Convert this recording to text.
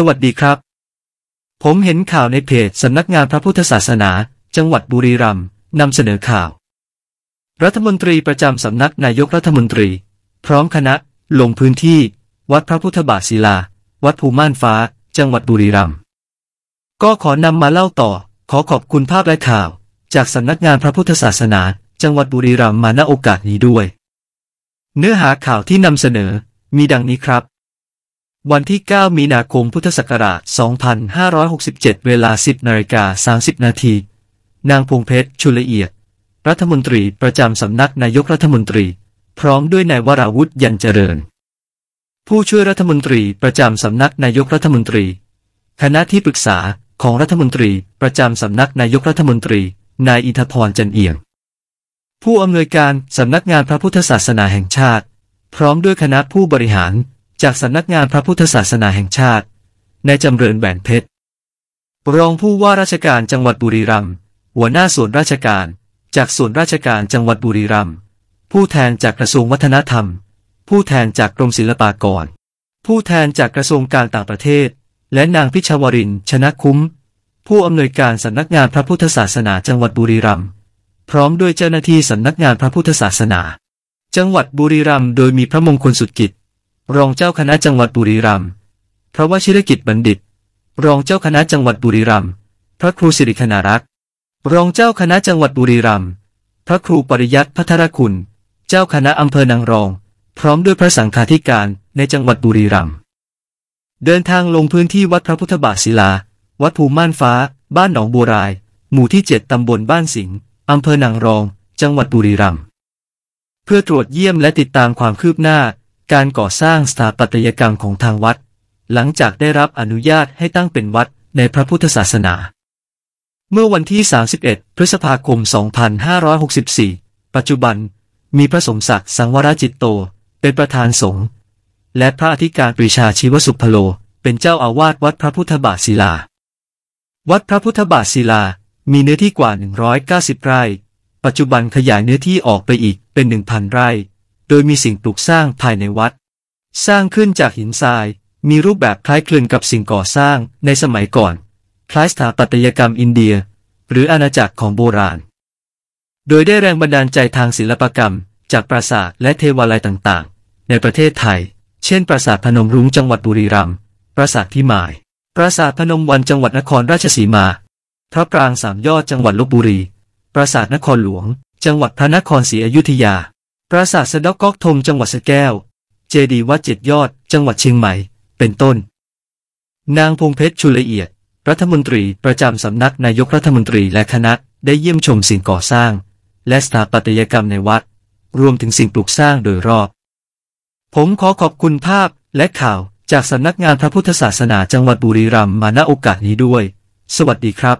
สวัสดีครับ ผมเห็นข่าวในเพจสำนักงานพระพุทธศาสนา จังหวัดบุรีรัมย์นำเสนอข่าว รัฐมนตรีประจำสำนักนายกรัฐมนตรี พร้อมคณะ ลงพื้นที่ วัดพระพุทธบาทศิลาวัดภูม่านฟ้า จังหวัดบุรีรัมย์ก็ขอนำมาเล่าต่อ ขอขอบคุณภาพและข่าว จากสำนักงานพระพุทธศาสนา จังหวัดบุรีรัมย์มาณโอกาสนี้ด้วย เนื้อหาข่าวที่นำเสนอ มีดังนี้ครับวันที่ 9 มีนาคม พุทธศักราช 2567 เวลา 10 นาฬิกา 30 นาที นางพงเพชร ชุลเอียด รัฐมนตรีประจำสำนักนายกรัฐมนตรี พร้อมด้วย นายวราวุธยันเจริญ ผู้ช่วยรัฐมนตรีประจำสำนักนายกรัฐมนตรี คณะที่ปรึกษาของรัฐมนตรีประจำสำนักนายกรัฐมนตรี นายอิทธพรจันเอียง ผู้อำนวยการสำนักงานพระพุทธศาสนาแห่งชาติ พร้อมด้วยคณะผู้บริหารจากสำนักงานพระพุทธศาสนาแห่งชาติ ในจำเริญแหวนเพชรรองผู้ว่าราชการจังหวัดบุรีรัมย์หัวหน้าส่วนราชการ จากส่วนราชการจังหวัดบุรีรัมย์ผู้แทนจากกระทรวงวัฒนธรรม ผู้แทนจากกรมศิลปากรผู้แทนจากกระทรวงการต่างประเทศ และนางพิชวรินชนะคุ้ม ผู้อำนวยการสำนักงานพระพุทธศาสนาจังหวัดบุรีรัมย์พร้อมด้วยเจ้าหน้าที่สำนักงานพระพุทธศาสนา จังหวัดบุรีรัมย์โดยมีพระมงคลสุดกิจรองเจ้าคณะจังหวัดบุรีรัมย์พระวชิรกิจบัณฑิต รองเจ้าคณะจังหวัดบุรีรัมย์ พระครูสิริคณารักษ์รองเจ้าคณะจังหวัดบุรีรัมย์ พระครูปริยัติพัทรคุณ เจ้าคณะอำเภอนางรอง พร้อมด้วยพระสังฆาธิการในจังหวัดบุรีรัมย์ เดินทางลงพื้นที่วัด พระพุทธบาทศิลา วัดภูม่านฟ้า บ้านหนองบัวราย หมู่ที่ 7 ตำบลบ้านสิงห์ อำเภอนางรอง จังหวัดบุรีรัมย์ เพื่อตรวจเยี่ยมและติดตามความคืบหน้าการก่อสร้างสถาปัตยกรรมของทางวัด หลังจากได้รับอนุญาตให้ตั้งเป็นวัดในพระพุทธศาสนา เมื่อวันที่ 31 พฤษภาคม 2564 ปัจจุบันมีพระสมศักดิ์สังวรจิตโต เป็นประธานสงฆ์และพระอธิการปริชาชีวสุพโลเป็นเจ้าอาวาสวัดพระพุทธบาทศิลา วัดพระพุทธบาทศิลามีเนื้อที่กว่า 190 ไร่ ปัจจุบันขยายเนื้อที่ออกไปอีกเป็น 1,000 ไร่โดยมีสิ่งปลูกสร้างภายในวัด สร้างขึ้นจากหินทราย มีรูปแบบคล้ายคลึงกับสิ่งก่อสร้างในสมัยก่อน คล้ายสถาปัตยกรรมอินเดีย หรืออาณาจักรของโบราณ โดยได้แรงบันดาลใจทางศิลปกรรม จากปราสาทและเทวาลัยต่างๆ ในประเทศไทย เช่นปราสาทพนมรุ้งจังหวัดบุรีรัมย์ปราสาทพิมาย ปราสาทพนมวันจังหวัดนครราชสีมาพระปรางสามยอดจังหวัดลบบุรี ปราสาทนครหลวง จังหวัดพระนครศรีอยุธยาปราสาทสะดอกกอกทม จังหวัดสแก้ว เจดีวัดเจ็ดยอดจังหวัดเชียงใหม่เป็นต้น นางพงเพชรชุละเอียด รัฐมนตรีประจำสำนักนายกรัฐมนตรีและคณะได้เยี่ยมชมสิ่งก่อสร้าง และสถาปัตยกรรมในวัด รวมถึงสิ่งปลูกสร้างโดยรอบ ผมขอขอบคุณภาพและข่าวจากสำนักงานพระพุทธศาสนาจังหวัดบุรีรัมย์มาณโอกาสนี้ด้วย สวัสดีครับ